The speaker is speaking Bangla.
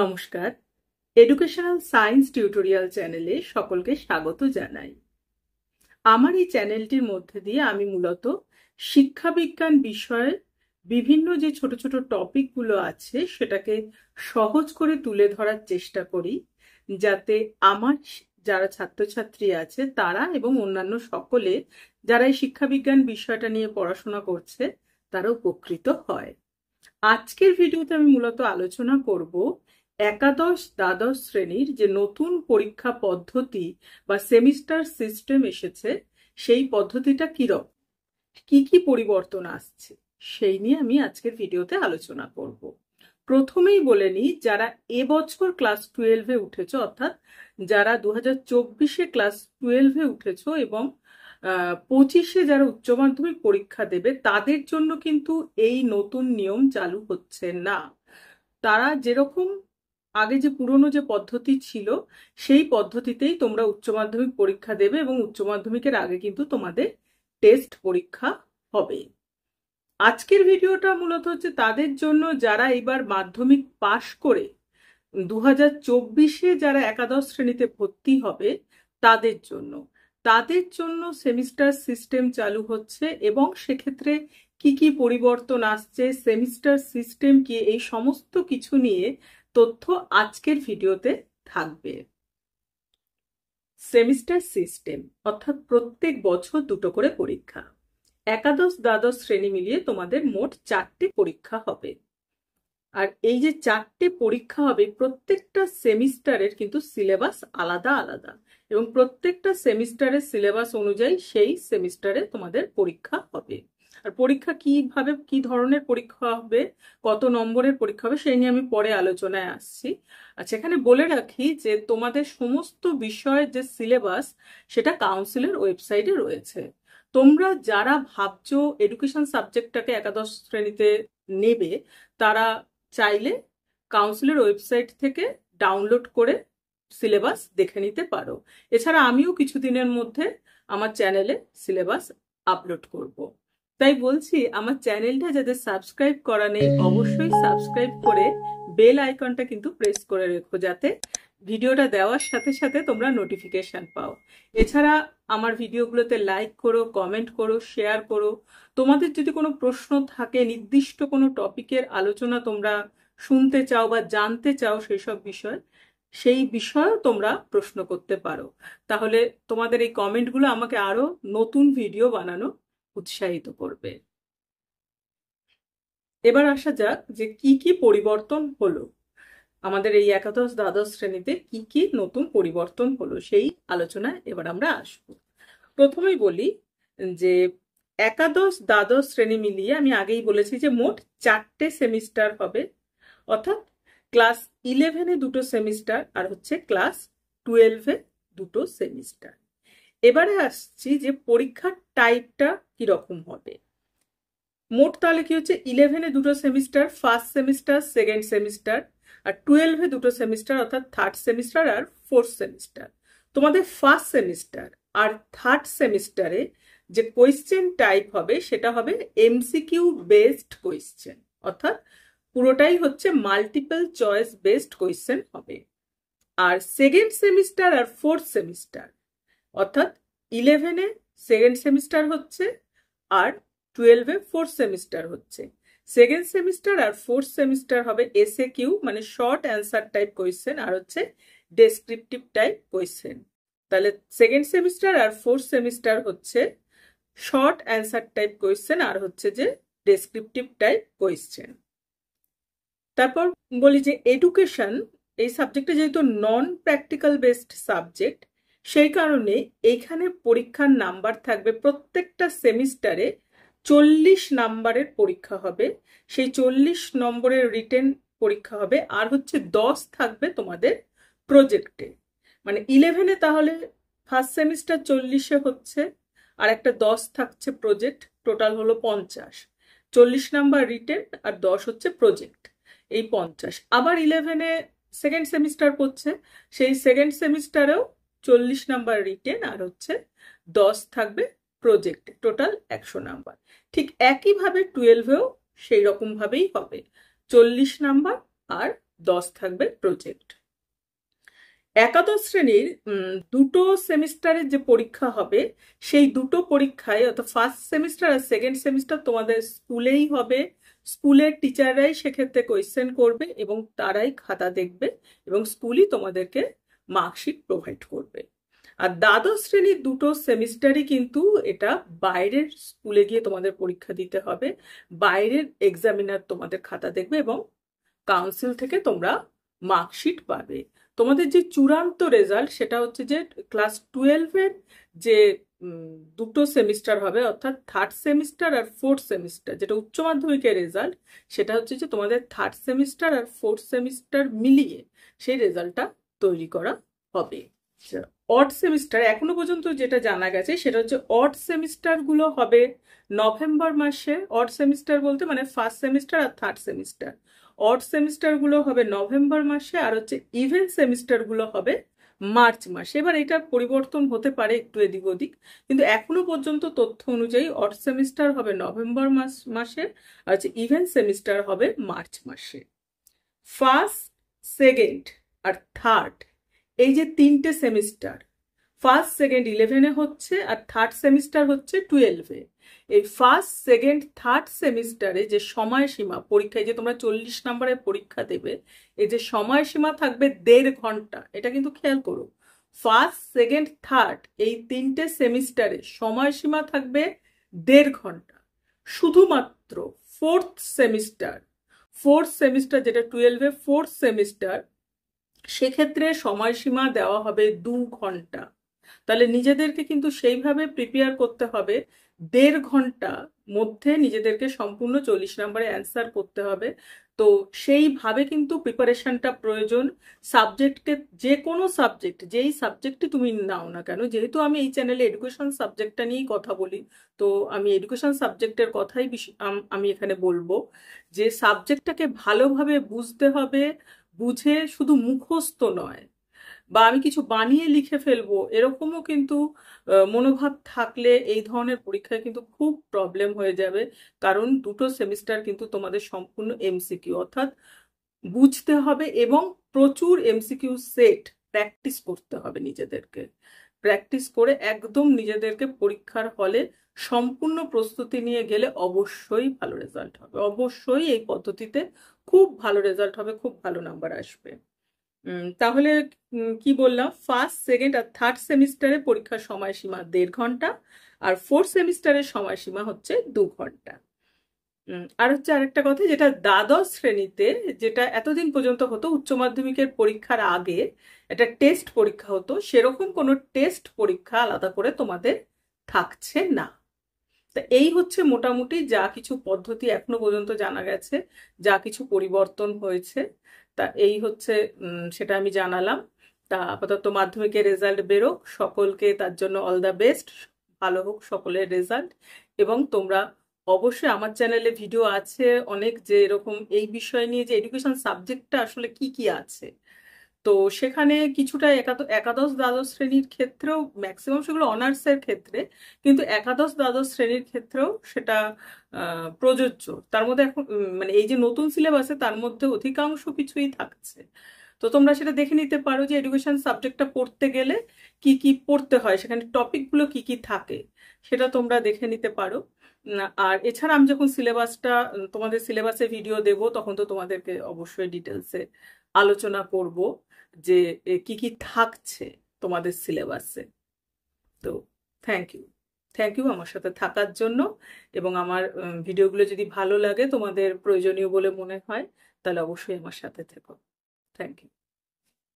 নমস্কার এডুকেশনাল সায়েন্স টিউটোরিয়াল চ্যানেলে সকলকে স্বাগত জানাই আমার এই চ্যানেলটির মধ্যে দিয়ে আমি মূলত শিক্ষাবিজ্ঞান বিষয়ে বিভিন্ন যে ছোট ছোট টপিকগুলো আছে সেটাকে সহজ করে তুলে ধরার চেষ্টা করি যাতে আমার যারা ছাত্রছাত্রী আছে তারা এবং অন্যান্য সকলে যারা এই শিক্ষাবিজ্ঞান বিষয়টা নিয়ে পড়াশোনা করছে তারা উপকৃত হয় আজকের ভিডিওতে আমি মূলত আলোচনা করব একাদশ দ্বাদশ শ্রেণীর যে নতুন পরীক্ষা পদ্ধতি বা সেমিস্টার সিস্টেম এসেছে সেই পদ্ধতিটা কীরকম কি কি পরিবর্তন আসছে সেই নিয়ে আমি আজকের ভিডিওতে আলোচনা করব প্রথমেই বলে নিই যারা এবছর ক্লাস টুয়েলভে উঠেছ অর্থাৎ যারা দু হাজার চব্বিশে ক্লাস টুয়েলভে উঠেছ এবং পঁচিশে যারা উচ্চ মাধ্যমিক পরীক্ষা দেবে তাদের জন্য কিন্তু এই নতুন নিয়ম চালু হচ্ছে না তারা যেরকম আগে যে পুরনো যে পদ্ধতি ছিল সেই পদ্ধতিতেই তোমরা উচ্চ মাধ্যমিক পরীক্ষা দেবে এবং উচ্চ মাধ্যমিকের আগে কিন্তু তোমাদের টেস্ট পরীক্ষা হবে আজকের ভিডিওটা মূলত হচ্ছে তাদের জন্য যারা এবার মাধ্যমিক পাশ করে দু হাজার চব্বিশে যারা একাদশ শ্রেণীতে ভর্তি হবে তাদের জন্য তাদের জন্য সেমিস্টার সিস্টেম চালু হচ্ছে এবং সেক্ষেত্রে কি কি পরিবর্তন আসছে সেমিস্টার সিস্টেম কি এই সমস্ত কিছু নিয়ে তথ্য আজকের ভিডিওতে থাকবে সেমিস্টার সিস্টেম অর্থাৎ প্রত্যেক বছর দুটো করে পরীক্ষা একাদশ দ্বাদশ শ্রেণী মিলিয়ে তোমাদের মোট চারটে পরীক্ষা হবে আর এই যে চারটে পরীক্ষা হবে প্রত্যেকটা সেমিস্টারের কিন্তু সিলেবাস আলাদা আলাদা এবং প্রত্যেকটা সেমিস্টারের সিলেবাস অনুযায়ী সেই সেমিস্টারে তোমাদের পরীক্ষা হবে আর পরীক্ষা কিভাবে কি ধরনের পরীক্ষা হবে কত নম্বরের পরীক্ষা হবে সেই নিয়ে আমি পরে আলোচনায় আসছি আচ্ছা এখানে বলে রাখি যে তোমাদের সমস্ত বিষয়ের যে সিলেবাস সেটা কাউন্সিলের ওয়েবসাইটে রয়েছে তোমরা যারা ভাবছো এডুকেশন সাবজেক্টটাকে একাদশ শ্রেণীতে নেবে তারা চাইলে কাউন্সিলের ওয়েবসাইট থেকে ডাউনলোড করে সিলেবাস দেখে নিতে পারো এছাড়া আমিও কিছুদিনের মধ্যে আমার চ্যানেলে সিলেবাস আপলোড করব তাই বলছি আমার চ্যানেলটা যাদের সাবস্ক্রাইব করা নেই অবশ্যই সাবস্ক্রাইব করে বেল আইকনটা কিন্তু প্রেস করে রেখো যাতে ভিডিওটা দেওয়ার সাথে সাথে তোমরা নোটিফিকেশান পাও এছাড়া আমার ভিডিওগুলোতে লাইক করো কমেন্ট করো শেয়ার করো তোমাদের যদি কোনো প্রশ্ন থাকে নির্দিষ্ট কোনো টপিকের আলোচনা তোমরা শুনতে চাও বা জানতে চাও সেসব বিষয় সেই বিষয়েও তোমরা প্রশ্ন করতে পারো তাহলে তোমাদের এই কমেন্টগুলো আমাকে আরও নতুন ভিডিও বানানো উৎসাহিত করবে এবার আসা যাক যে কি কি পরিবর্তন হলো আমাদের এই একাদশ দ্বাদশ শ্রেণীতে কি কি নতুন পরিবর্তন হলো সেই আলোচনায় এবার আমরা আসব প্রথমেই বলি যে একাদশ দ্বাদশ শ্রেণী মিলিয়ে আমি আগেই বলেছি যে মোট চারটে সেমিস্টার হবে অর্থাৎ ক্লাস ইলেভেনে দুটো সেমিস্টার আর হচ্ছে ক্লাস টুয়েলভে দুটো সেমিস্টার এবারে আসছি যে পরীক্ষার টাইপটা কীরকম হবে মোট তাহলে কি হচ্ছে ইলেভেনে দুটো semester first semester second semester আর টুয়েলভে দুটো সেমিস্টার অর্থাৎ থার্ড সেমিস্টার আর ফোর্থ সেমিস্টার তোমাদের ফার্স্ট সেমিস্টার আর থার্ড সেমিস্টারে যে কোয়েশ্চেন টাইপ হবে সেটা হবে এমসিকিউ বেসড কোয়েশ্চেন অর্থাৎ পুরোটাই হচ্ছে মাল্টিপল চয়েস বেসড কোয়েশ্চেন হবে আর সেকেন্ড সেমিস্টার আর ফোর্থ সেমিস্টার অর্থাৎ ইলেভেনে সেকেন্ড সেমিস্টার হচ্ছে আর টুয়েলভে ফোর্থ সেমিস্টার হচ্ছে সেকেন্ড সেমিস্টার আর ফোর্থ সেমিস্টার হবে এসএ কিউ মানে শর্ট অ্যান্সার টাইপ কোয়েশ্চেন আর হচ্ছে ডেসক্রিপটিভ টাইপ কোয়েশ্চেন তাহলে সেকেন্ড সেমিস্টার আর ফোর্থ সেমিস্টার হচ্ছে শর্ট অ্যান্সার টাইপ কোয়েশ্চেন আর হচ্ছে যে ডেসক্রিপটিভ টাইপ কোয়েশ্চেন তারপর বলি যে এডুকেশন এই সাবজেক্টটা যেহেতু নন প্র্যাকটিক্যাল বেসড সাবজেক্ট সেই কারণে এইখানে পরীক্ষার নাম্বার থাকবে প্রত্যেকটা সেমিস্টারে চল্লিশ নাম্বারের পরীক্ষা হবে সেই চল্লিশ নম্বরের রিটেন পরীক্ষা হবে আর হচ্ছে দশ থাকবে তোমাদের প্রজেক্টে মানে ইলেভেনে তাহলে ফার্স্ট সেমিস্টার চল্লিশে হচ্ছে আর একটা দশ থাকছে প্রজেক্ট টোটাল হলো পঞ্চাশ চল্লিশ নাম্বার রিটেন আর দশ হচ্ছে প্রজেক্ট এই পঞ্চাশ আবার ইলেভেনে সেকেন্ড সেমিস্টার পড়ছে সেই সেকেন্ড সেমিস্টারেও চল্লিশ নাম্বার রিটেন আর হচ্ছে দশ থাকবে প্রজেক্টে টোটাল একশো নাম্বার ঠিক একইভাবে টুয়েলভেও সেই রকমভাবেই হবে চল্লিশ নাম্বার আর দশ থাকবে প্রজেক্ট একাদশ শ্রেণীর দুটো সেমিস্টারের যে পরীক্ষা হবে সেই দুটো পরীক্ষায় অর্থাৎ ফার্স্ট সেমিস্টার আর সেকেন্ড সেমিস্টার তোমাদের স্কুলেই হবে স্কুলের টিচাররাই সেক্ষেত্রে কোয়েশ্চেন করবে এবং তারাই খাতা দেখবে এবং স্কুলই তোমাদেরকে মার্কশিট প্রোভাইড করবে আর দ্বাদশ শ্রেণীর দুটো সেমিস্টারই কিন্তু এটা বাইরের স্কুলে গিয়ে তোমাদের পরীক্ষা দিতে হবে বাইরের এক্সামিনার তোমাদের খাতা দেখবে এবং কাউন্সিল থেকে তোমরা মার্কশিট পাবে তোমাদের যে চূড়ান্ত রেজাল্ট সেটা হচ্ছে যে ক্লাস টুয়েলভের যে দুটো সেমিস্টার হবে অর্থাৎ থার্ড সেমিস্টার আর ফোর্থ সেমিস্টার যেটা উচ্চ মাধ্যমিকের রেজাল্ট সেটা হচ্ছে যে তোমাদের থার্ড সেমিস্টার আর ফোর্থ সেমিস্টার মিলিয়ে সেই রেজাল্টটা তৈরি করা হবে অড সেমিস্টার এখনো পর্যন্ত যেটা জানা গেছে সেটা হচ্ছে অড সেমিস্টারগুলো হবে নভেম্বর মাসে অড সেমিস্টার বলতে মানে ফার্স্ট সেমিস্টার আর থার্ড সেমিস্টার অড সেমিস্টারগুলো হবে নভেম্বর মাসে আর হচ্ছে ইভেন সেমিস্টারগুলো হবে মার্চ মাসে এবার এটা পরিবর্তন হতে পারে একটু এদিক ওদিক কিন্তু এখনো পর্যন্ত তথ্য অনুযায়ী অড সেমিস্টার হবে নভেম্বর মাস মাসে আর হচ্ছে ইভেন সেমিস্টার হবে মার্চ মাসে ফার্স্ট সেকেন্ড আর থার্ড এই যে তিনটে সেমিস্টার ফার্স্ট সেকেন্ড ইলেভেনে হচ্ছে আর থার্ড সেমিস্টার হচ্ছে টুয়েলভে এই ফার্স্ট সেকেন্ড থার্ড সেমিস্টারে যে সময়সীমা পরীক্ষায় যে তোমরা চল্লিশ নম্বরের পরীক্ষা দেবে এই যে সময়সীমা থাকবে দেড় ঘন্টা এটা কিন্তু খেয়াল করো ফার্স্ট সেকেন্ড থার্ড এই তিনটে সেমিস্টারে সময়সীমা থাকবে দেড় ঘন্টা শুধুমাত্র ফোর্থ সেমিস্টার ফোর্থ সেমিস্টার যেটা টুয়েলভে ফোর্থ সেমিস্টার সেক্ষেত্রে সময়সীমা দেওয়া হবে দু ঘন্টা তাহলে নিজেদেরকে কিন্তু সেইভাবে প্রিপেয়ার করতে হবে দেড় ঘন্টা মধ্যে নিজেদেরকে সম্পূর্ণ চল্লিশ নম্বরে অ্যান্সার করতে হবে তো সেইভাবে কিন্তু প্রিপারেশনটা প্রয়োজন সাবজেক্টকে যে কোনো সাবজেক্ট যেই সাবজেক্টটি তুমি নাও না কেন যেহেতু আমি এই চ্যানেলে এডুকেশন সাবজেক্টটা নিয়েই কথা বলি তো আমি এডুকেশন সাবজেক্টের কথাই আমি এখানে বলবো যে সাবজেক্টটাকে ভালোভাবে বুঝতে হবে বুঝে শুধু মুখস্থ নয় বা আমি কিছু বানিয়ে লিখে ফেলবো এরকমও কিন্তু মনোভাব থাকলে এই ধরনের পরীক্ষায় কিন্তু খুব প্রবলেম হয়ে যাবে কারণ দুটো সেমিস্টার কিন্তু তোমাদের সম্পূর্ণ এমসিকিউ অর্থাৎ বুঝতে হবে এবং প্রচুর এমসিকিউ সেট প্র্যাকটিস করতে হবে নিজেদেরকে প্র্যাকটিস করে একদম নিজেদেরকে পরীক্ষার হলে সম্পূর্ণ প্রস্তুতি নিয়ে গেলে অবশ্যই ভালো রেজাল্ট হবে অবশ্যই এই পদ্ধতিতে খুব ভালো রেজাল্ট হবে খুব ভালো নাম্বার আসবে তাহলে কি বললাম ফার্স্ট সেকেন্ড আর থার্ড সেমিস্টারে পরীক্ষার সময়সীমা দেড় ঘন্টা আর ফোর্থ সেমিস্টারের সময়সীমা হচ্ছে দু ঘন্টা আর হচ্ছে আরেকটা কথা যেটা দ্বাদশ শ্রেণীতে যেটা এতদিন পর্যন্ত হতো উচ্চ মাধ্যমিকের পরীক্ষার আগে একটা টেস্ট পরীক্ষা হতো সেরকম কোনো টেস্ট পরীক্ষা আলাদা করে তোমাদের থাকছে না তা এই হচ্ছে মোটামুটি যা কিছু পদ্ধতি এখনো পর্যন্ত জানা গেছে যা কিছু পরিবর্তন হয়েছে তা এই হচ্ছে সেটা আমি জানালাম তা আপাতত মাধ্যমিকের রেজাল্ট বেরোক সকলকে তার জন্য অল দ্য বেস্ট ভালো হোক সকলের রেজাল্ট এবং তোমরা অবশ্যই আমার চ্যানেলে ভিডিও আছে অনেক যে এরকম এই বিষয় নিয়ে যে এডুকেশন সাবজেক্টটা আসলে কি কি আছে তো সেখানে কিছুটা একাদশ দ্বাদশ শ্রেণীর ক্ষেত্রেও ম্যাক্সিমাম সেগুলো অনার্সের ক্ষেত্রে কিন্তু একাদশ দ্বাদশ শ্রেণীর ক্ষেত্রেও সেটা প্রযোজ্য তার মধ্যে এখন মানে এই যে নতুন সিলেবাসে তার মধ্যে অধিকাংশ কিছুই থাকছে তো তোমরা সেটা দেখে নিতে পারো যে এডুকেশন সাবজেক্টটা পড়তে গেলে কি কি পড়তে হয় সেখানে টপিকগুলো কি কি থাকে সেটা তোমরা দেখে নিতে পারো আর এছাড়া আমি যখন সিলেবাসটা তোমাদের সিলেবাসে ভিডিও দেব তখন তো তোমাদেরকে অবশ্যই ডিটেলসে আলোচনা করব যে কি কি থাকছে তোমাদের সিলেবাসে তো থ্যাংক ইউ থ্যাংক ইউ আমার সাথে থাকার জন্য এবং আমার ভিডিওগুলো যদি ভালো লাগে তোমাদের প্রয়োজনীয় বলে মনে হয় তাহলে অবশ্যই আমার সাথে থেকো থ্যাংক ইউ